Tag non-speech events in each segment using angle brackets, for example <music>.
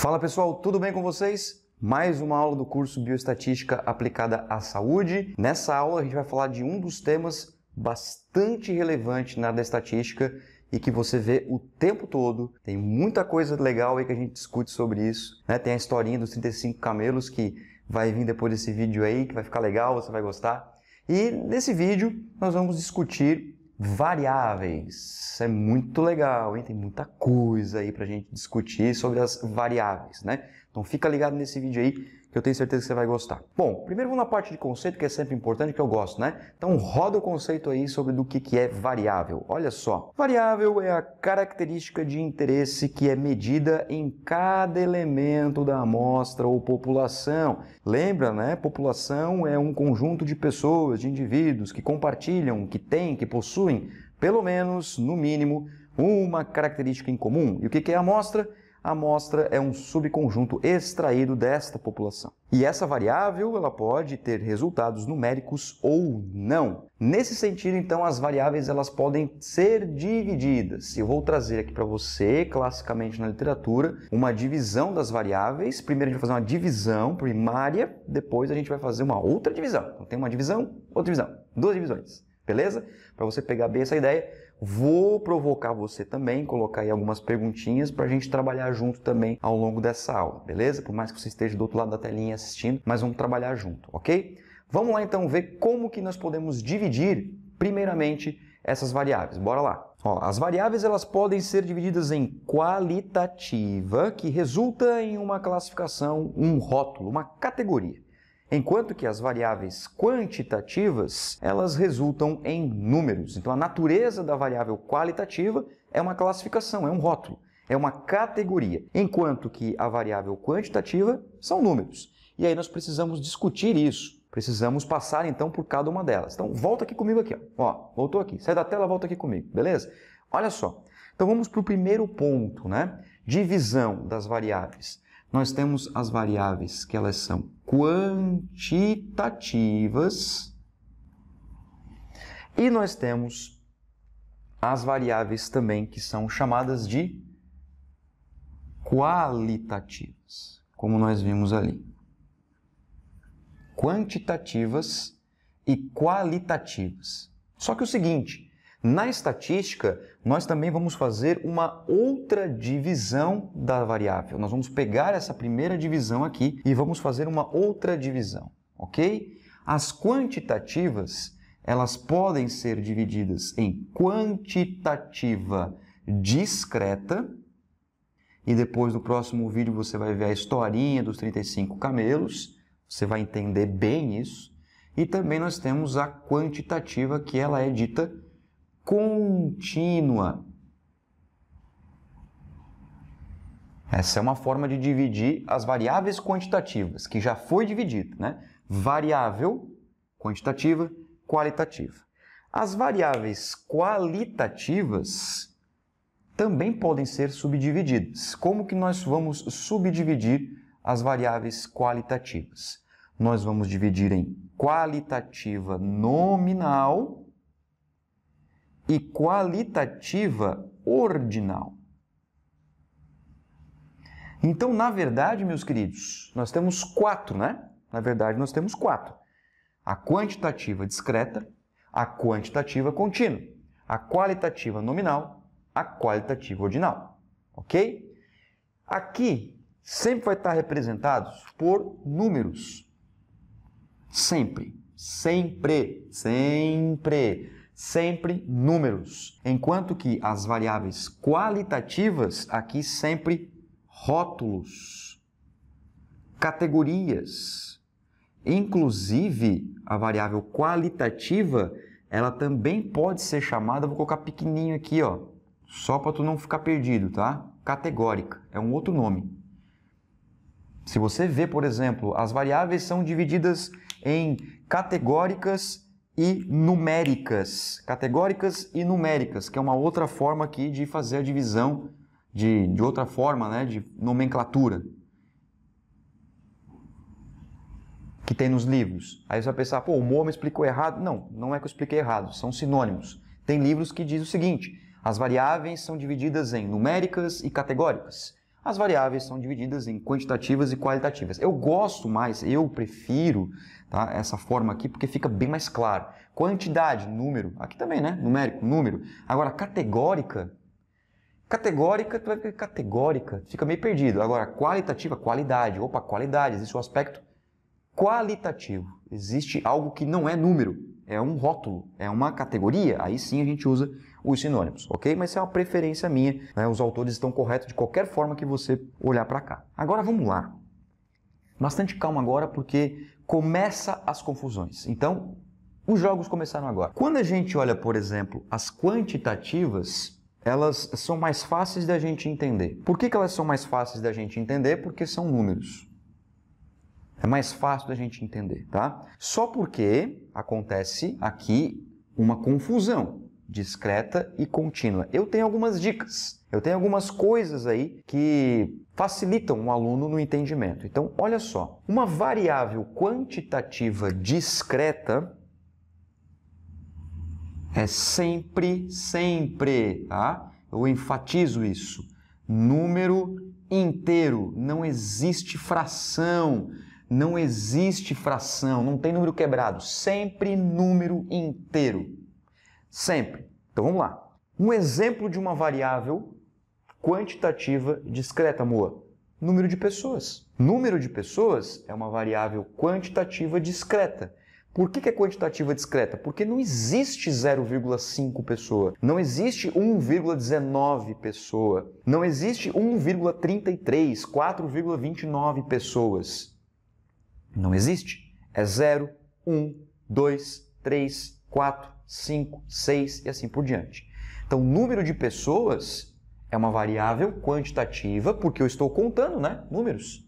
Fala pessoal, tudo bem com vocês? Mais uma aula do curso Bioestatística aplicada à saúde. Nessa aula a gente vai falar de um dos temas bastante relevante na área da estatística e que você vê o tempo todo. Tem muita coisa legal aí que a gente discute sobre isso. Né? Tem a historinha dos 35 camelos que vai vir depois desse vídeo aí, que vai ficar legal, você vai gostar. E nesse vídeo nós vamos discutir variáveis. É muito legal, hein? Tem muita coisa aí para a gente discutir sobre as variáveis, né? Então fica ligado nesse vídeo aí que eu tenho certeza que você vai gostar. Bom, primeiro vamos na parte de conceito, que é sempre importante, que eu gosto, né? Então roda o conceito aí sobre do que, que é variável. Olha só, variável é a característica de interesse que é medida em cada elemento da amostra ou população. Lembra, né? População é um conjunto de pessoas, de indivíduos que compartilham, que têm, que possuem, pelo menos, no mínimo, uma característica em comum. E o que, que é a amostra? a amostra é um subconjunto extraído desta população. E essa variável ela pode ter resultados numéricos ou não. Nesse sentido, então, as variáveis elas podem ser divididas. Eu vou trazer aqui para você, classicamente na literatura, uma divisão das variáveis. Primeiro a gente vai fazer uma divisão primária, depois a gente vai fazer uma outra divisão. Então tem uma divisão, outra divisão, duas divisões, beleza? Para você pegar bem essa ideia, Vou provocar você também, colocar aí algumas perguntinhas para a gente trabalhar junto também ao longo dessa aula, beleza? Por mais que você esteja do outro lado da telinha assistindo, mas vamos trabalhar junto, ok? Vamos lá então ver como que nós podemos dividir, primeiramente, essas variáveis. Bora lá! Ó, as variáveis elas podem ser divididas em qualitativa, que resulta em uma classificação, um rótulo, uma categoria, enquanto que as variáveis quantitativas, elas resultam em números. Então a natureza da variável qualitativa é uma classificação, é um rótulo, é uma categoria, enquanto que a variável quantitativa são números. E aí nós precisamos discutir isso. Precisamos passar então por cada uma delas. Então volta aqui comigo aqui, ó. ó voltou aqui. Sai da tela, volta aqui comigo, beleza? Olha só. Então vamos para o primeiro ponto, né? Divisão das variáveis nós temos as variáveis que elas são quantitativas e nós temos as variáveis também que são chamadas de qualitativas, como nós vimos ali. Quantitativas e qualitativas. Só que o seguinte, na estatística, nós também vamos fazer uma outra divisão da variável. Nós vamos pegar essa primeira divisão aqui e vamos fazer uma outra divisão, ok? As quantitativas, elas podem ser divididas em quantitativa discreta, e depois no próximo vídeo você vai ver a historinha dos 35 camelos, você vai entender bem isso, e também nós temos a quantitativa que ela é dita contínua. Essa é uma forma de dividir as variáveis quantitativas, que já foi dividida, né? Variável quantitativa, qualitativa. As variáveis qualitativas também podem ser subdivididas. Como que nós vamos subdividir as variáveis qualitativas? Nós vamos dividir em qualitativa nominal e qualitativa ordinal. Então, na verdade, meus queridos, nós temos quatro, né? Na verdade, nós temos quatro: a quantitativa discreta, a quantitativa contínua, a qualitativa nominal, a qualitativa ordinal. Ok? Aqui sempre vai estar representados por números. Sempre, sempre, sempre sempre números, enquanto que as variáveis qualitativas aqui sempre rótulos, categorias. Inclusive, a variável qualitativa, ela também pode ser chamada, vou colocar pequenininho aqui, ó, só para tu não ficar perdido, tá? Categórica, é um outro nome. Se você vê, por exemplo, as variáveis são divididas em categóricas e numéricas, categóricas e numéricas, que é uma outra forma aqui de fazer a divisão de, de outra forma, né, de nomenclatura que tem nos livros. Aí você vai pensar, pô, o Moa me explicou errado. Não, não é que eu expliquei errado, são sinônimos. Tem livros que diz o seguinte, as variáveis são divididas em numéricas e categóricas. As variáveis são divididas em quantitativas e qualitativas. Eu gosto mais, eu prefiro tá, essa forma aqui porque fica bem mais claro. Quantidade, número, aqui também, né? Numérico, número. Agora, categórica, categórica, tu vai ver categórica, fica meio perdido. Agora, qualitativa, qualidade. Opa, qualidade, existe o um aspecto qualitativo. Existe algo que não é número, é um rótulo, é uma categoria. Aí sim a gente usa os sinônimos, ok? Mas isso é uma preferência minha. Né? Os autores estão corretos de qualquer forma que você olhar para cá. Agora vamos lá. Bastante calma agora porque começa as confusões. Então, os jogos começaram agora. Quando a gente olha, por exemplo, as quantitativas, elas são mais fáceis da gente entender. Por que, que elas são mais fáceis da gente entender? Porque são números. É mais fácil da gente entender, tá? Só porque acontece aqui uma confusão discreta e contínua. Eu tenho algumas dicas, eu tenho algumas coisas aí que facilitam o aluno no entendimento. Então, olha só, uma variável quantitativa discreta é sempre, sempre, tá? Eu enfatizo isso. Número inteiro, não existe fração. Não existe fração, não tem número quebrado, sempre número inteiro. Sempre. Então vamos lá. Um exemplo de uma variável quantitativa discreta, Moa. Número de pessoas. Número de pessoas é uma variável quantitativa discreta. Por que, é quantitativa discreta? Porque não existe 0,5 pessoa, não existe 1,19 pessoa, não existe 1,33, 4,29 pessoas. Não existe. É 0, 1, 2, 3, 4, 5, 6 e assim por diante. Então, o número de pessoas é uma variável quantitativa, porque eu estou contando, né? Números.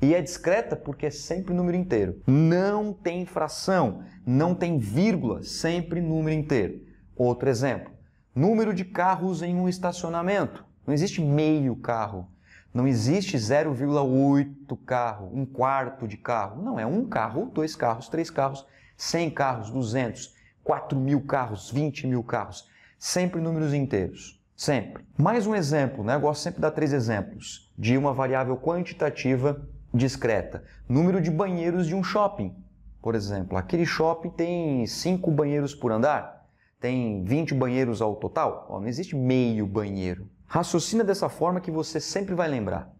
E é discreta porque é sempre número inteiro. Não tem fração, não tem vírgula, sempre número inteiro. Outro exemplo: número de carros em um estacionamento. Não existe meio carro. Não existe 0,8 carro, um quarto de carro. Não, é um carro, dois carros, três carros, 100 carros, 200. 4 mil carros, 20 mil carros. Sempre números inteiros. Sempre. Mais um exemplo, né? Eu gosto sempre de dar três exemplos de uma variável quantitativa discreta. Número de banheiros de um shopping, por exemplo. Aquele shopping tem 5 banheiros por andar, tem 20 banheiros ao total. Ó, não existe meio banheiro. Raciocina dessa forma que você sempre vai lembrar.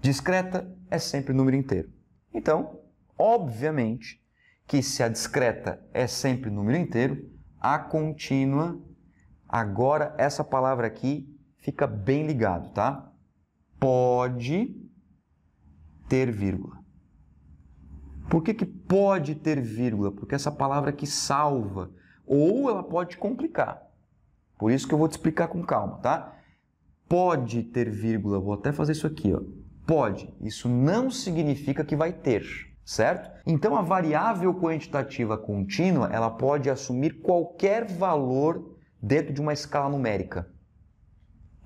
Discreta é sempre número inteiro. Então, obviamente, que se a discreta é sempre número inteiro, a contínua, agora essa palavra aqui fica bem ligado, tá? Pode ter vírgula. Por que, que pode ter vírgula? Porque essa palavra aqui salva, ou ela pode complicar. Por isso que eu vou te explicar com calma, tá? Pode ter vírgula, vou até fazer isso aqui, ó. Pode, isso não significa que vai ter certo? Então a variável quantitativa contínua, ela pode assumir qualquer valor dentro de uma escala numérica.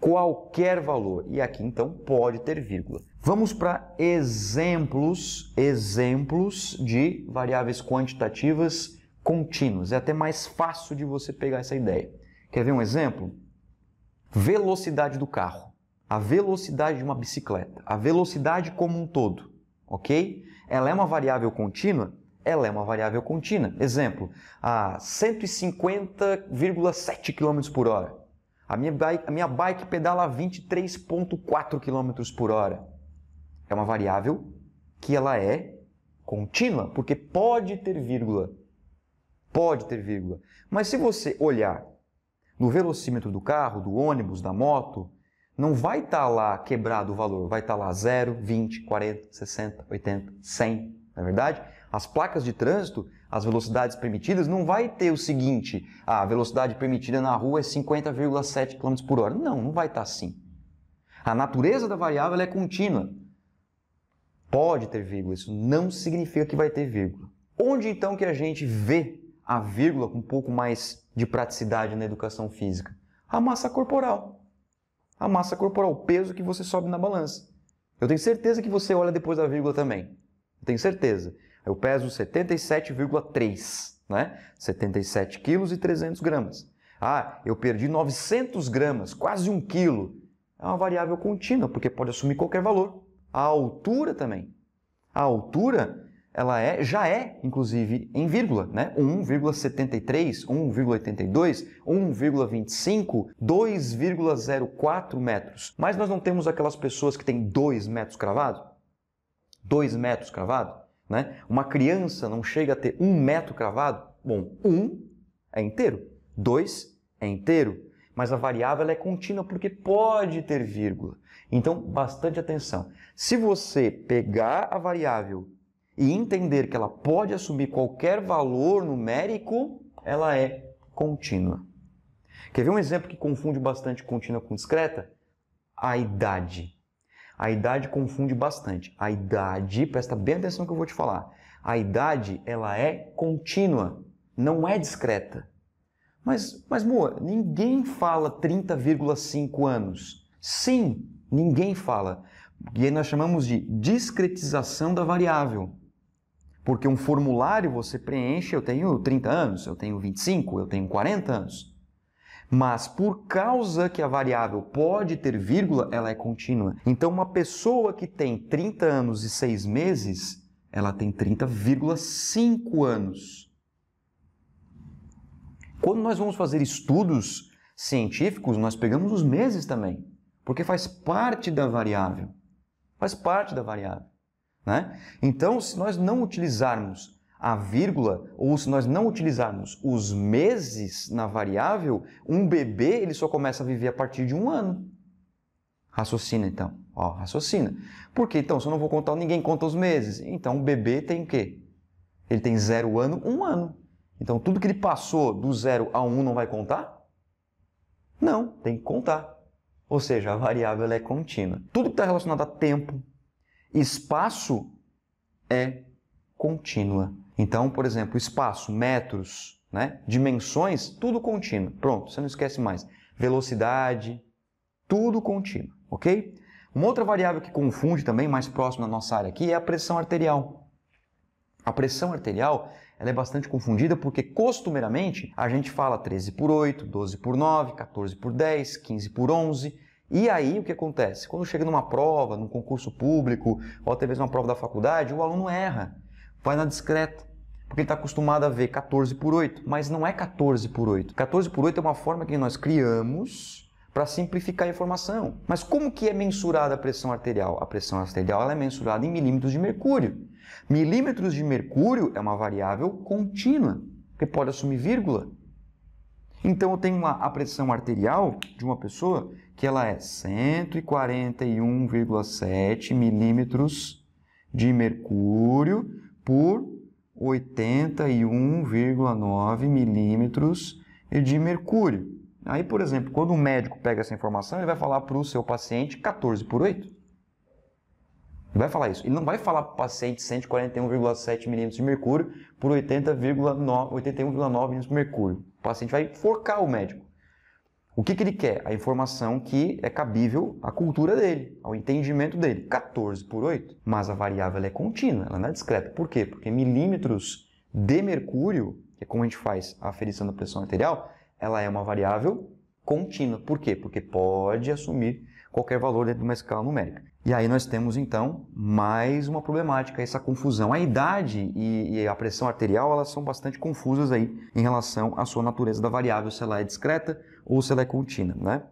Qualquer valor. E aqui então pode ter vírgula. Vamos para exemplos, exemplos de variáveis quantitativas contínuas. É até mais fácil de você pegar essa ideia. Quer ver um exemplo? Velocidade do carro, a velocidade de uma bicicleta, a velocidade como um todo ok? Ela é uma variável contínua? Ela é uma variável contínua. Exemplo, a 150,7 km por hora. A minha bike, a minha bike pedala 23,4 km por hora. É uma variável que ela é contínua, porque pode ter vírgula. Pode ter vírgula. Mas se você olhar no velocímetro do carro, do ônibus, da moto, não vai estar tá lá quebrado o valor, vai estar tá lá 0, 20, 40, 60, 80, 100, na é verdade? As placas de trânsito, as velocidades permitidas, não vai ter o seguinte, a velocidade permitida na rua é 50,7 km por hora. Não, não vai estar tá assim. A natureza da variável é contínua. Pode ter vírgula, isso não significa que vai ter vírgula. Onde então que a gente vê a vírgula com um pouco mais de praticidade na educação física? A massa corporal a massa corporal, o peso que você sobe na balança. Eu tenho certeza que você olha depois da vírgula também. Eu tenho certeza. Eu peso 77,3, né? 77 quilos e 300 gramas. Ah, eu perdi 900 gramas, quase um quilo. É uma variável contínua, porque pode assumir qualquer valor. A altura também. A altura ela é, já é, inclusive, em vírgula, né? 1,73, 1,82, 1,25, 2,04 metros. Mas nós não temos aquelas pessoas que têm 2 metros cravados? 2 metros cravados? Né? Uma criança não chega a ter um metro cravado? Bom, um é inteiro, dois é inteiro, mas a variável é contínua porque pode ter vírgula. Então, bastante atenção. Se você pegar a variável e entender que ela pode assumir qualquer valor numérico, ela é contínua. Quer ver um exemplo que confunde bastante contínua com discreta? A idade. A idade confunde bastante. A idade, presta bem atenção no que eu vou te falar. A idade, ela é contínua, não é discreta. Mas, mas Moa, ninguém fala 30,5 anos. Sim, ninguém fala. E aí nós chamamos de discretização da variável. Porque um formulário você preenche, eu tenho 30 anos, eu tenho 25, eu tenho 40 anos. Mas por causa que a variável pode ter vírgula, ela é contínua. Então uma pessoa que tem 30 anos e 6 meses, ela tem 30,5 anos. Quando nós vamos fazer estudos científicos, nós pegamos os meses também, porque faz parte da variável. Faz parte da variável. Né? Então, se nós não utilizarmos a vírgula, ou se nós não utilizarmos os meses na variável, um bebê ele só começa a viver a partir de um ano. Raciocina então. Ó, raciocina. Por que então? Se eu não vou contar, ninguém conta os meses. Então o bebê tem o quê? Ele tem zero ano, um ano. Então tudo que ele passou do zero a um não vai contar? Não, tem que contar. Ou seja, a variável é contínua. Tudo que está relacionado a tempo, Espaço é contínua. Então, por exemplo, espaço, metros, né? dimensões, tudo contínuo. Pronto, você não esquece mais. Velocidade, tudo contínuo, ok? Uma outra variável que confunde também, mais próxima da nossa área aqui, é a pressão arterial. A pressão arterial ela é bastante confundida porque, costumeiramente, a gente fala 13 por 8, 12 por 9, 14 por 10, 15 por 11, e aí o que acontece? Quando chega numa prova, num concurso público, ou até mesmo uma prova da faculdade, o aluno erra, vai na discreta. Porque ele está acostumado a ver 14 por 8, mas não é 14 por 8. 14 por 8 é uma forma que nós criamos para simplificar a informação. Mas como que é mensurada a pressão arterial? A pressão arterial é mensurada em milímetros de mercúrio. Milímetros de mercúrio é uma variável contínua, que pode assumir vírgula. Então eu tenho uma, a pressão arterial de uma pessoa que ela é 141,7 milímetros de mercúrio por 81,9 milímetros de mercúrio. Aí, por exemplo, quando um médico pega essa informação, ele vai falar para o seu paciente 14 por 8. Ele vai falar isso. Ele não vai falar para o paciente 141,7 milímetros de mercúrio por 81,9 milímetros de mercúrio. O paciente vai forçar o médico. O que, que ele quer? A informação que é cabível à cultura dele, ao entendimento dele. 14 por 8. Mas a variável é contínua, ela não é discreta. Por quê? Porque milímetros de mercúrio, que é como a gente faz a aferição da pressão arterial, ela é uma variável contínua. Por quê? Porque pode assumir qualquer valor dentro de uma escala numérica. E aí nós temos então mais uma problemática, essa confusão. A idade e, e, a pressão arterial elas são bastante confusas aí em relação à sua natureza da variável, se ela é discreta ou se ela é contínua, né?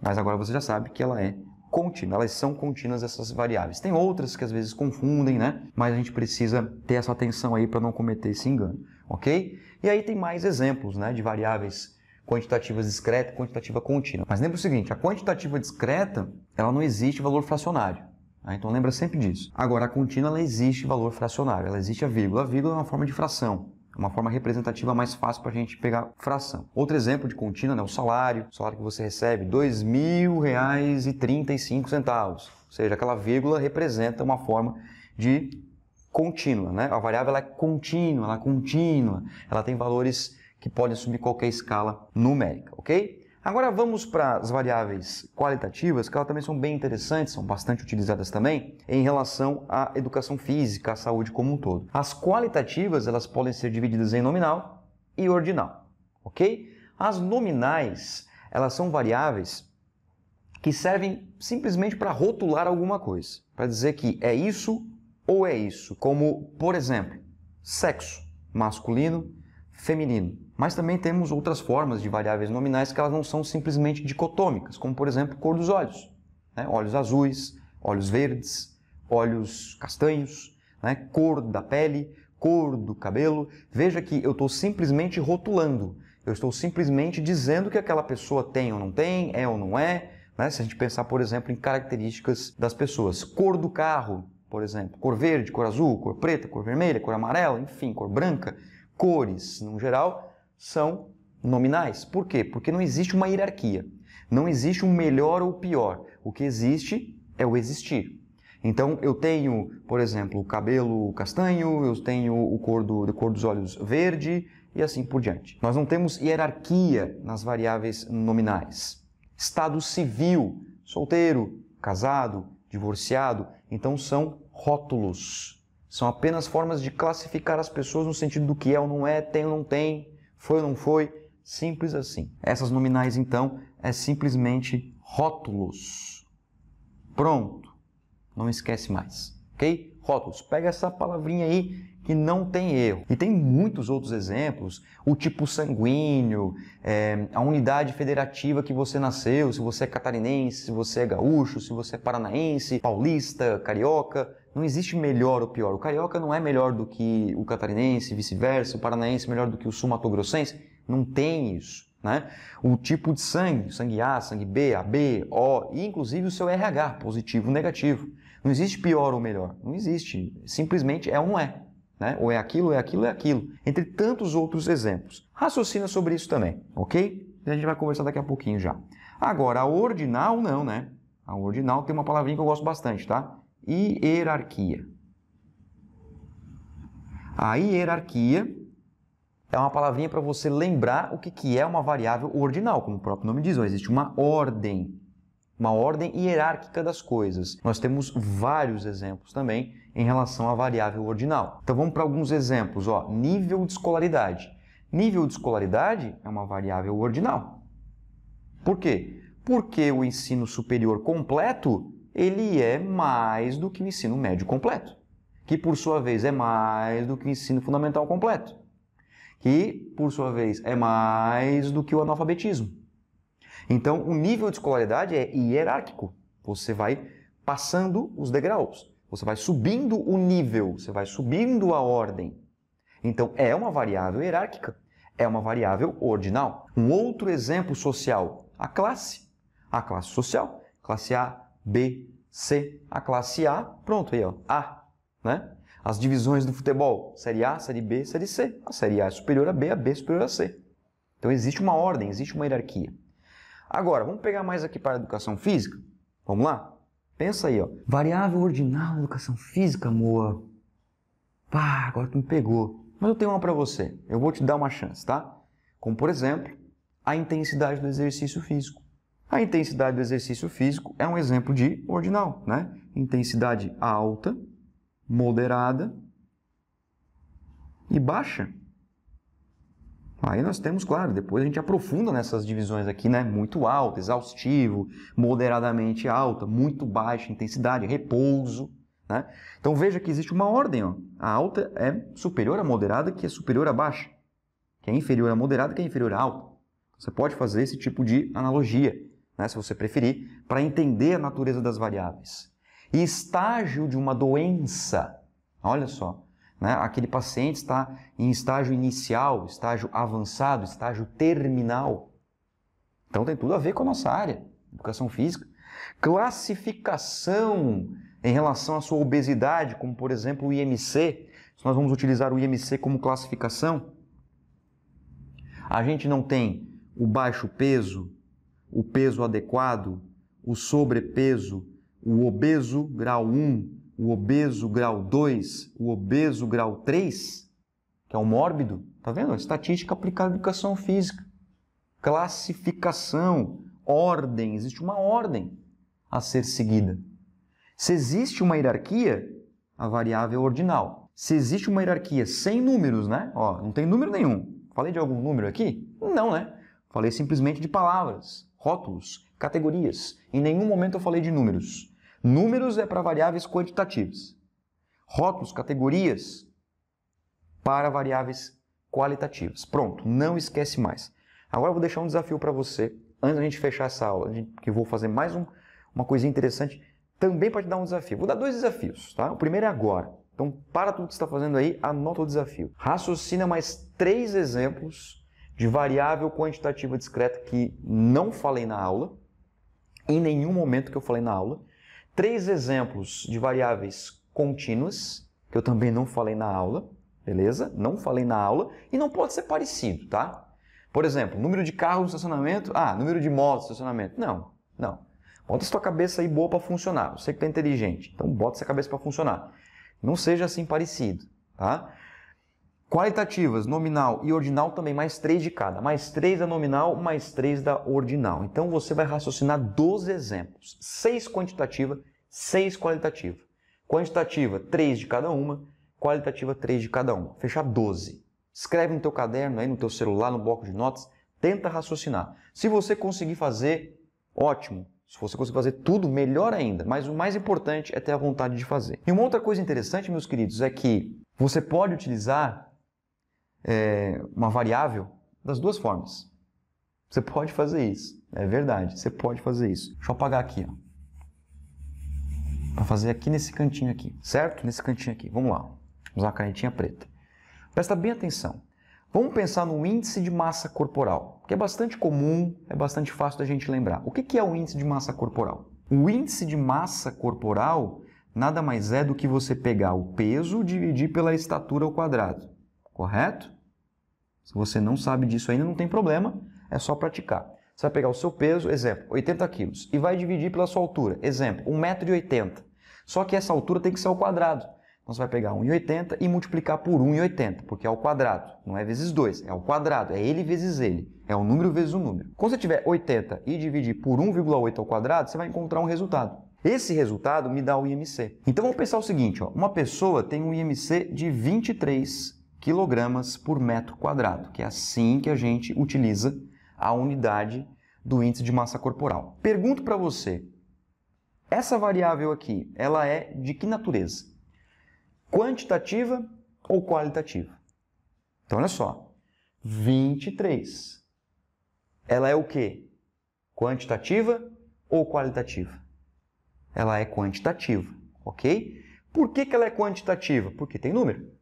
Mas agora você já sabe que ela é contínua, elas são contínuas essas variáveis. Tem outras que às vezes confundem, né? Mas a gente precisa ter essa atenção aí para não cometer esse engano, ok? E aí tem mais exemplos, né, de variáveis quantitativas discreta e quantitativa contínua. Mas lembra o seguinte, a quantitativa discreta, ela não existe valor fracionário. Tá? Então lembra sempre disso. Agora, a contínua, ela existe valor fracionário, ela existe a vírgula. A vírgula é uma forma de fração. É uma forma representativa mais fácil para a gente pegar fração. Outro exemplo de contínua é né? o salário. O salário que você recebe, R$ 2.035. Ou seja, aquela vírgula representa uma forma de contínua. Né? A variável é contínua, ela é contínua, ela tem valores que pode assumir qualquer escala numérica, ok? Agora vamos para as variáveis qualitativas, que elas também são bem interessantes, são bastante utilizadas também em relação à educação física, à saúde como um todo. As qualitativas, elas podem ser divididas em nominal e ordinal, ok? As nominais, elas são variáveis que servem simplesmente para rotular alguma coisa, para dizer que é isso ou é isso, como, por exemplo, sexo masculino feminino. Mas também temos outras formas de variáveis nominais que elas não são simplesmente dicotômicas, como por exemplo cor dos olhos. Né? Olhos azuis, olhos verdes, olhos castanhos, né? cor da pele, cor do cabelo. Veja que eu estou simplesmente rotulando, eu estou simplesmente dizendo que aquela pessoa tem ou não tem, é ou não é. Né? Se a gente pensar, por exemplo, em características das pessoas, cor do carro, por exemplo, cor verde, cor azul, cor preta, cor vermelha, cor amarela, enfim, cor branca cores, no geral, são nominais. Por quê? Porque não existe uma hierarquia. Não existe um melhor ou pior. O que existe é o existir. Então, eu tenho, por exemplo, o cabelo castanho, eu tenho o cor, do, a cor dos olhos verde e assim por diante. Nós não temos hierarquia nas variáveis nominais. Estado civil, solteiro, casado, divorciado, então são rótulos são apenas formas de classificar as pessoas no sentido do que é ou não é, tem ou não tem, foi ou não foi, simples assim. Essas nominais então é simplesmente rótulos. Pronto. Não esquece mais, OK? Rótulos. Pega essa palavrinha aí que não tem erro. E tem muitos outros exemplos, o tipo sanguíneo, é, a unidade federativa que você nasceu, se você é catarinense, se você é gaúcho, se você é paranaense, paulista, carioca, não existe melhor ou pior. O carioca não é melhor do que o catarinense, vice-versa, o paranaense melhor do que o sumatogrossense. Não tem isso. Né? O tipo de sangue, sangue A, sangue B, AB, O, e inclusive o seu RH, positivo ou negativo. Não existe pior ou melhor. Não existe. Simplesmente é ou não é. Né? Ou é aquilo, ou é aquilo, ou é aquilo. Entre tantos outros exemplos. Raciocina sobre isso também, ok? A gente vai conversar daqui a pouquinho já. Agora, a ordinal não, né? A ordinal tem uma palavrinha que eu gosto bastante, tá? hierarquia. A hierarquia é uma palavrinha para você lembrar o que, que é uma variável ordinal, como o próprio nome diz, existe uma ordem, uma ordem hierárquica das coisas. Nós temos vários exemplos também em relação à variável ordinal. Então vamos para alguns exemplos. Ó, nível de escolaridade. Nível de escolaridade é uma variável ordinal. Por quê? Porque o ensino superior completo ele é mais do que o ensino médio completo, que por sua vez é mais do que o ensino fundamental completo, que por sua vez é mais do que o analfabetismo. Então, o nível de escolaridade é hierárquico. Você vai passando os degraus, você vai subindo o nível, você vai subindo a ordem. Então, é uma variável hierárquica, é uma variável ordinal. Um outro exemplo social, a classe. A classe social, classe A, B, C. A classe A, pronto aí, ó, A, né? As divisões do futebol, série A, série B, série C. A série A é superior a B, a B é superior a C. Então existe uma ordem, existe uma hierarquia. Agora, vamos pegar mais aqui para a educação física. Vamos lá? Pensa aí, ó. Variável ordinal na educação física, amor. Pá, agora tu me pegou. Mas eu tenho uma para você. Eu vou te dar uma chance, tá? Como, por exemplo, a intensidade do exercício físico. A intensidade do exercício físico é um exemplo de ordinal, né? Intensidade alta, moderada e baixa. Aí nós temos, claro, depois a gente aprofunda nessas divisões aqui, né? Muito alta, exaustivo, moderadamente alta, muito baixa intensidade, repouso, né? Então veja que existe uma ordem, ó. A alta é superior à moderada, que é superior à baixa, que é inferior à moderada, que é inferior à alta. Você pode fazer esse tipo de analogia né, se você preferir, para entender a natureza das variáveis. E estágio de uma doença, olha só, né, aquele paciente está em estágio inicial, estágio avançado, estágio terminal. Então tem tudo a ver com a nossa área, educação física. Classificação em relação à sua obesidade, como por exemplo o IMC, se nós vamos utilizar o IMC como classificação, a gente não tem o baixo peso, o peso adequado, o sobrepeso, o obeso grau 1, o obeso grau 2, o obeso grau 3, que é o mórbido. Tá vendo? Estatística aplicada à educação física. Classificação, ordem, existe uma ordem a ser seguida. Se existe uma hierarquia, a variável é ordinal. Se existe uma hierarquia sem números, né? Ó, não tem número nenhum. Falei de algum número aqui? Não, né? Falei simplesmente de palavras, rótulos, categorias. Em nenhum momento eu falei de números. Números é para variáveis quantitativas. Rótulos, categorias para variáveis qualitativas. Pronto, não esquece mais. Agora eu vou deixar um desafio para você, antes da gente fechar essa aula, que eu vou fazer mais um, uma coisinha interessante também para te dar um desafio. Vou dar dois desafios, tá? O primeiro é agora. Então, para tudo que você está fazendo aí, anota o desafio. Raciocina mais três exemplos de variável quantitativa discreta que não falei na aula, em nenhum momento que eu falei na aula, três exemplos de variáveis contínuas, que eu também não falei na aula, beleza? Não falei na aula e não pode ser parecido, tá? Por exemplo, número de carros no estacionamento, ah, número de motos no estacionamento. Não, não. Bota sua cabeça aí boa para funcionar. Você que tá inteligente, então bota sua cabeça para funcionar. Não seja assim parecido, tá? Qualitativas, nominal e ordinal também, mais três de cada. Mais três da nominal, mais três da ordinal. Então você vai raciocinar 12 exemplos. Seis quantitativa, seis qualitativa. Quantitativa, três de cada uma. Qualitativa, três de cada uma. Fechar 12. Escreve no teu caderno, aí no teu celular, no bloco de notas. Tenta raciocinar. Se você conseguir fazer, ótimo. Se você conseguir fazer tudo, melhor ainda. Mas o mais importante é ter a vontade de fazer. E uma outra coisa interessante, meus queridos, é que você pode utilizar é, uma variável das duas formas. Você pode fazer isso, é verdade, você pode fazer isso. Deixa eu apagar aqui, ó. Para fazer aqui nesse cantinho aqui, certo? Nesse cantinho aqui. Vamos lá. usar a canetinha preta. Presta bem atenção. Vamos pensar no índice de massa corporal, que é bastante comum, é bastante fácil da gente lembrar. O que é o índice de massa corporal? O índice de massa corporal nada mais é do que você pegar o peso dividir pela estatura ao quadrado correto? Se você não sabe disso ainda, não tem problema, é só praticar. Você vai pegar o seu peso, exemplo, 80 quilos, e vai dividir pela sua altura, exemplo, 1,80m. Só que essa altura tem que ser ao quadrado. Então você vai pegar 1,80 e multiplicar por 1,80, porque é ao quadrado, não é vezes 2, é ao quadrado, é ele vezes ele, é o número vezes o número. Quando você tiver 80 e dividir por 1,8 ao quadrado, você vai encontrar um resultado. Esse resultado me dá o IMC. Então vamos pensar o seguinte, ó, uma pessoa tem um IMC de 23 quilogramas por metro quadrado, que é assim que a gente utiliza a unidade do índice de massa corporal. Pergunto para você, essa variável aqui, ela é de que natureza? Quantitativa ou qualitativa? Então, olha só, 23. Ela é o quê? Quantitativa ou qualitativa? Ela é quantitativa, ok? Por que, que ela é quantitativa? Porque tem número.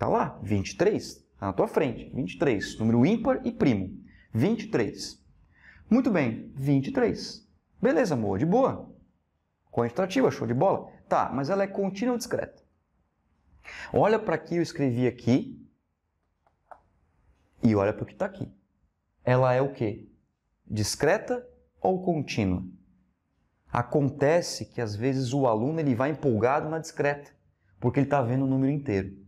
Está lá, 23. Está na tua frente. 23. Número ímpar e primo. 23. Muito bem, 23. Beleza, amor, de boa. Quantitativa, show de bola. Tá, mas ela é contínua ou discreta? Olha para que eu escrevi aqui e olha para o que está aqui. Ela é o quê? Discreta ou contínua? Acontece que às vezes o aluno ele vai empolgado na discreta, porque ele está vendo o número inteiro.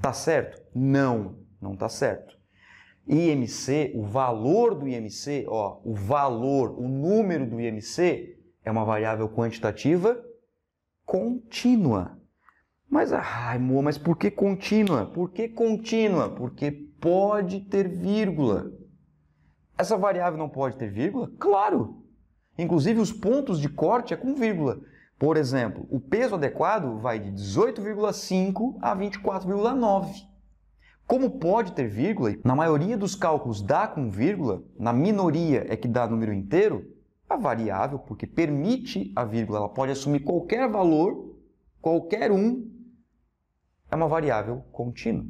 Tá certo? Não, não tá certo. IMC, o valor do IMC, ó, o valor, o número do IMC é uma variável quantitativa contínua. Mas, ai, Moa, mas por que contínua? Por que contínua? Porque pode ter vírgula. Essa variável não pode ter vírgula? Claro! Inclusive, os pontos de corte é com vírgula. Por exemplo, o peso adequado vai de 18,5 a 24,9. Como pode ter vírgula, na maioria dos cálculos dá com vírgula, na minoria é que dá número inteiro, a variável, porque permite a vírgula, ela pode assumir qualquer valor, qualquer um, é uma variável contínua.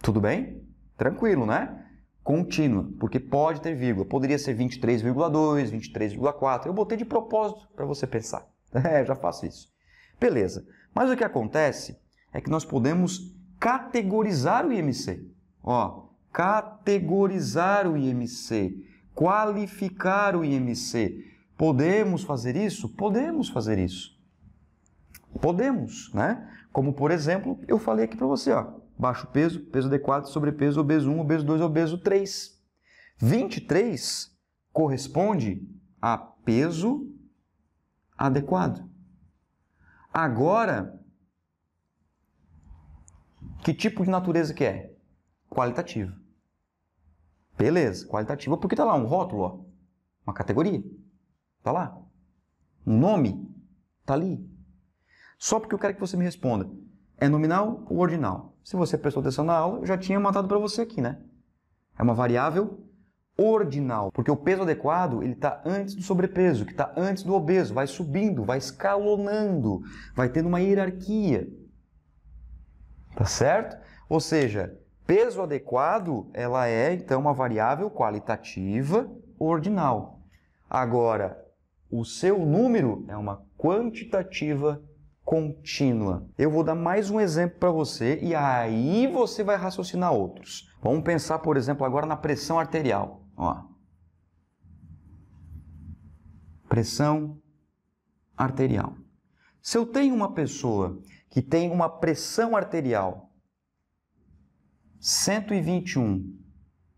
Tudo bem? Tranquilo, né? Contínua, porque pode ter vírgula. Poderia ser 23,2, 23,4. Eu botei de propósito para você pensar. <laughs> É, já faço isso. Beleza. Mas o que acontece é que nós podemos categorizar o IMC. Ó, categorizar o IMC, qualificar o IMC. Podemos fazer isso? Podemos fazer isso. Podemos, né? Como, por exemplo, eu falei aqui para você, ó, baixo peso, peso adequado, sobrepeso, obeso 1, obeso 2, obeso 3. 23 corresponde a peso adequado. Agora, que tipo de natureza que é? Qualitativa. Beleza, qualitativa, porque tá lá um rótulo, ó, uma categoria. Tá lá. Um nome tá ali. Só porque eu quero que você me responda. É nominal ou ordinal? Se você prestou atenção na aula, eu já tinha matado para você aqui, né? É uma variável ordinal, porque o peso adequado ele está antes do sobrepeso, que está antes do obeso, vai subindo, vai escalonando, vai tendo uma hierarquia, tá certo? Ou seja, peso adequado ela é então uma variável qualitativa ordinal. Agora, o seu número é uma quantitativa contínua. Eu vou dar mais um exemplo para você e aí você vai raciocinar outros. Vamos pensar, por exemplo, agora na pressão arterial. Ó. Pressão arterial. Se eu tenho uma pessoa que tem uma pressão arterial 121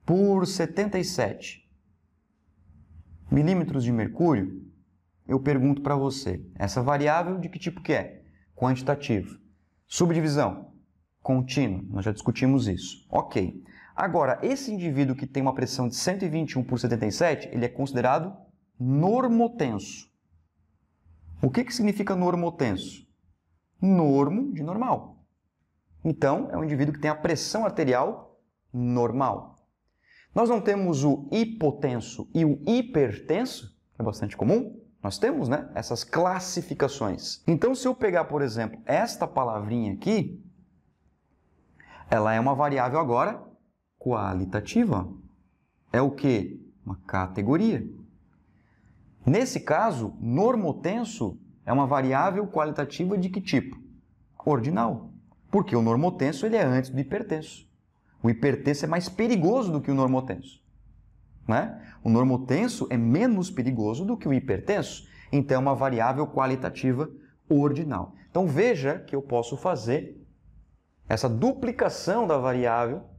por 77 milímetros de mercúrio, eu pergunto para você, essa variável de que tipo que é? Quantitativo. Subdivisão, contínuo, nós já discutimos isso. Ok. Agora, esse indivíduo que tem uma pressão de 121 por 77, ele é considerado normotenso. O que, que significa normotenso? Normo de normal. Então, é um indivíduo que tem a pressão arterial normal. Nós não temos o hipotenso e o hipertenso, que é bastante comum. Nós temos né, essas classificações. Então, se eu pegar, por exemplo, esta palavrinha aqui, ela é uma variável agora qualitativa é o que? Uma categoria. Nesse caso, normotenso é uma variável qualitativa de que tipo? Ordinal. Porque o normotenso ele é antes do hipertenso. O hipertenso é mais perigoso do que o normotenso. Né? O normotenso é menos perigoso do que o hipertenso, então é uma variável qualitativa ordinal. Então veja que eu posso fazer essa duplicação da variável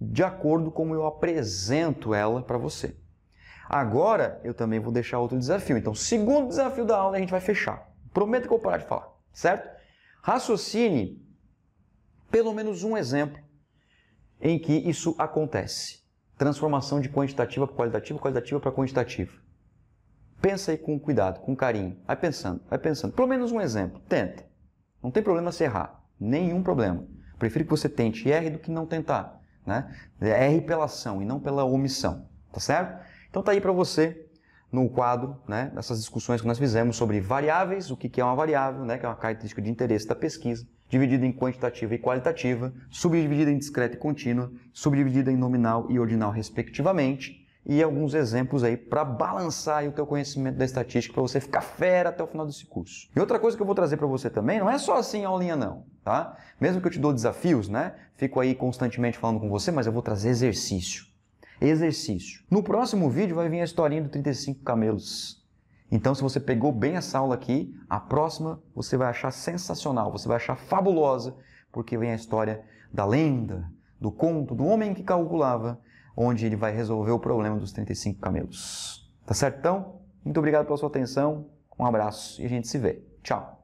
de acordo com como eu apresento ela para você. Agora eu também vou deixar outro desafio. Então, segundo desafio da aula, a gente vai fechar. Prometo que eu vou parar de falar, certo? Raciocine pelo menos um exemplo em que isso acontece. Transformação de quantitativa para qualitativa, qualitativa para quantitativa. Pensa aí com cuidado, com carinho. Vai pensando, vai pensando. Pelo menos um exemplo. Tenta. Não tem problema se errar. Nenhum problema. Prefiro que você tente e erre do que não tentar. Né? Erre é pela ação e não pela omissão, tá certo? Então tá aí para você no quadro né, dessas discussões que nós fizemos sobre variáveis, o que é uma variável, né, que é uma característica de interesse da pesquisa, dividida em quantitativa e qualitativa, subdividida em discreta e contínua, subdividida em nominal e ordinal, respectivamente e alguns exemplos aí para balançar aí o teu conhecimento da estatística para você ficar fera até o final desse curso. E outra coisa que eu vou trazer para você também, não é só assim aulinha não, tá? Mesmo que eu te dou desafios, né? Fico aí constantemente falando com você, mas eu vou trazer exercício. Exercício. No próximo vídeo vai vir a historinha do 35 camelos. Então, se você pegou bem essa aula aqui, a próxima você vai achar sensacional, você vai achar fabulosa, porque vem a história da lenda, do conto, do homem que calculava onde ele vai resolver o problema dos 35 camelos. Tá certo? Então, muito obrigado pela sua atenção, um abraço e a gente se vê. Tchau!